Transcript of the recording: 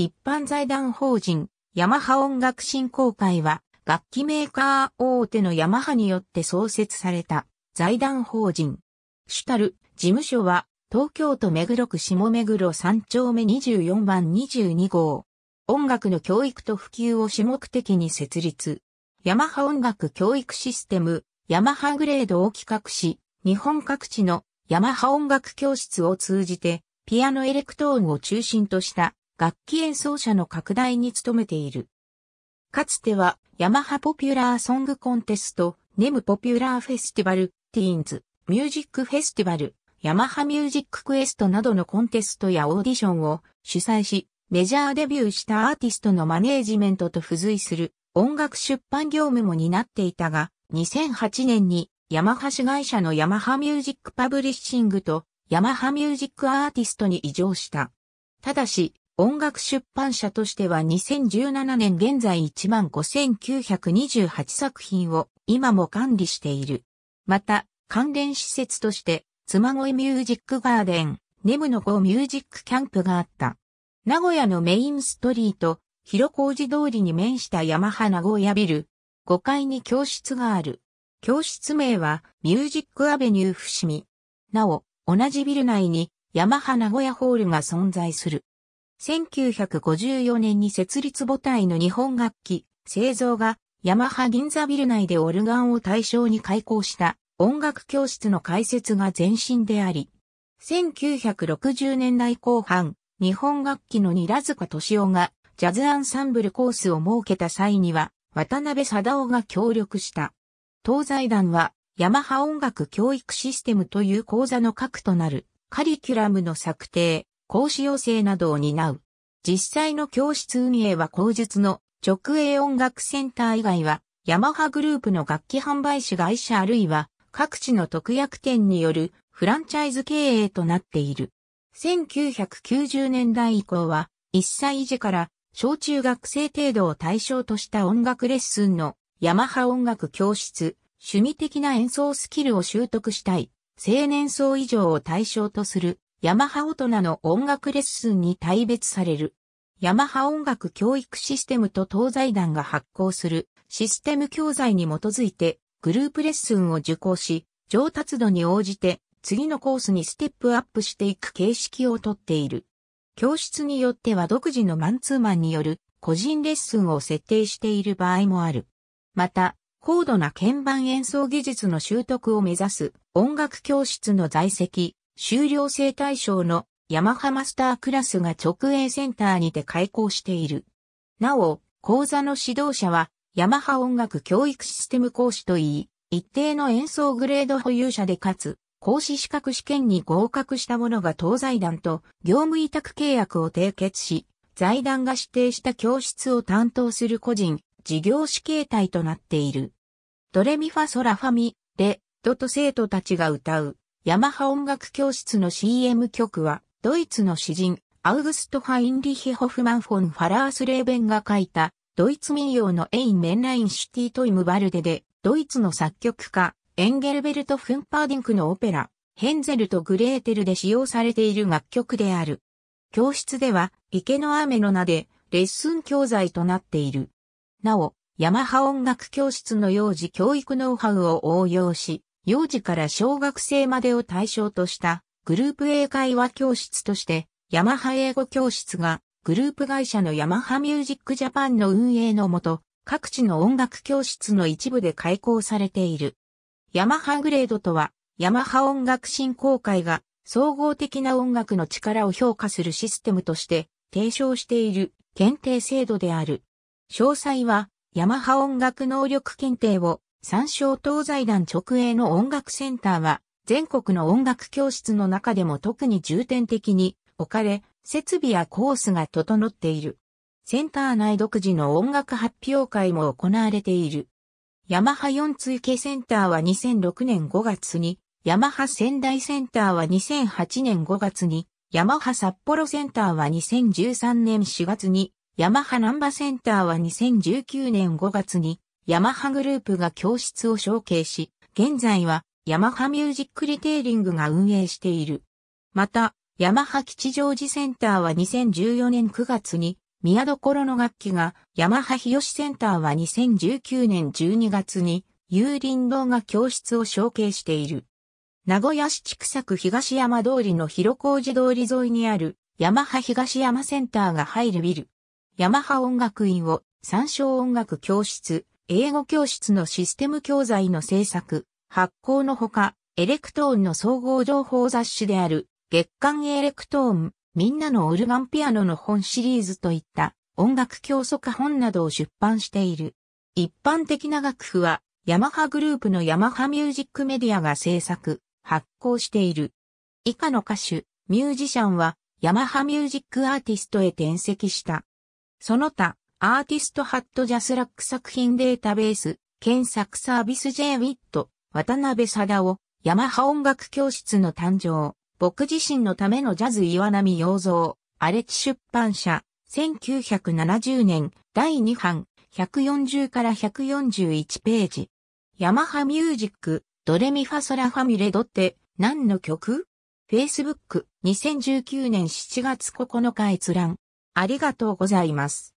一般財団法人、ヤマハ音楽振興会は、楽器メーカー大手のヤマハによって創設された財団法人。主たる事務所は、東京都目黒区下目黒3丁目24番22号。音楽の教育と普及を主目的に設立。ヤマハ音楽教育システム、ヤマハグレードを企画し、日本各地のヤマハ音楽教室を通じて、ピアノエレクトーンを中心とした楽器演奏者の拡大に努めている。かつては、ヤマハポピュラーソングコンテスト、ネムポピュラーフェスティバル、ティーンズ、ミュージックフェスティバル、ヤマハミュージッククエストなどのコンテストやオーディションを主催し、メジャーデビューしたアーティストのマネージメントと付随する音楽出版業務も担っていたが、2008年にヤマハ市会社のヤマハミュージックパブリッシングとヤマハミュージックアーティストに移譲した。ただし、音楽出版社としては2017年現在15,928作品を今も管理している。また、関連施設として、妻いミュージックガーデン、ネムの子ミュージックキャンプがあった。名古屋のメインストリート、広小路通りに面した山マ名古屋ビル、5階に教室がある。教室名は、ミュージックアベニュー伏見。なお、同じビル内に、ヤマハ名古屋ホールが存在する。1954年に設立母体の日本楽器、製造が、ヤマハ銀座ビル内でオルガンを対象に開校した音楽教室の開設が前身であり、1960年代後半、日本楽器のニラ塚敏夫がジャズアンサンブルコースを設けた際には、渡辺貞夫が協力した。東西団は、ヤマハ音楽教育システムという講座の核となる、カリキュラムの策定、講師養成などを担う。実際の教室運営は口述の直営音楽センター以外は、ヤマハグループの楽器販売士会社あるいは各地の特約店によるフランチャイズ経営となっている。1990年代以降は、1歳児から小中学生程度を対象とした音楽レッスンのヤマハ音楽教室、趣味的な演奏スキルを習得したい、青年層以上を対象とするヤマハ大人の音楽レッスンに大別される。ヤマハ音楽教育システムと東西団が発行するシステム教材に基づいてグループレッスンを受講し、上達度に応じて次のコースにステップアップしていく形式をとっている。教室によっては独自のマンツーマンによる個人レッスンを設定している場合もある。また、高度な鍵盤演奏技術の習得を目指す音楽教室の在籍、終了生対象のヤマハマスタークラスが直営センターにて開講している。なお、講座の指導者は、ヤマハ音楽教育システム講師といい、一定の演奏グレード保有者でかつ、講師資格試験に合格した者が東財団と業務委託契約を締結し、財団が指定した教室を担当する個人、事業主形態となっている。ドレミファソラファミ、レ、ドと生徒たちが歌うヤマハ音楽教室の CM 曲は、ドイツの詩人、アウグスト・ハインリヒ・ホフマン・フォン・ファラース・レーベンが書いた、ドイツ民謡のエイン・メンライン・シュティ・トイム・バルデで、ドイツの作曲家、エンゲルベルト・フンパーディンクのオペラ、ヘンゼルとグレーテルで使用されている楽曲である。教室では、池の雨の名で、レッスン教材となっている。なお、ヤマハ音楽教室の幼児教育ノウハウを応用し、幼児から小学生までを対象としたグループ英会話教室として、ヤマハ英語教室がグループ会社のヤマハミュージックジャパンの運営のもと、各地の音楽教室の一部で開講されている。ヤマハグレードとは、ヤマハ音楽振興会が総合的な音楽の力を評価するシステムとして提唱している検定制度である。詳細は、ヤマハ音楽能力検定を三省東西団直営の音楽センターは、全国の音楽教室の中でも特に重点的に置かれ、設備やコースが整っている。センター内独自の音楽発表会も行われている。ヤマハ4追系センターは2006年5月に、ヤマハ仙台センターは2008年5月に、ヤマハ札幌センターは2013年4月に、ヤマハナンバセンターは2019年5月に、ヤマハグループが教室を承継し、現在はヤマハミュージックリテイリングが運営している。また、ヤマハ吉祥寺センターは2014年9月に、宮所の楽器が、ヤマハ日吉センターは2019年12月に、有林堂が教室を承継している。名古屋市千作区東山通りの広小路通り沿いにある、ヤマハ東山センターが入るビル。ヤマハ音楽院を、参照音楽教室、英語教室のシステム教材の制作、発行のほか、エレクトーンの総合情報雑誌である月刊エレクトーン、みんなのオルガンピアノの本シリーズといった音楽教祖化本などを出版している。一般的な楽譜はヤマハグループのヤマハミュージックメディアが制作、発行している。以下の歌手、ミュージシャンはヤマハミュージックアーティストへ転籍した。その他、アーティストハットジャスラック作品データベース、検索サービス JWIT、渡辺貞夫、ヤマハ音楽教室の誕生、僕自身のためのジャズ岩波洋蔵、荒地出版社、1970年、第2版、140から141ページ。ヤマハミュージック、ドレミファソラファミレドって何の曲 ?Facebook2019 年7月9日閲覧。ありがとうございます。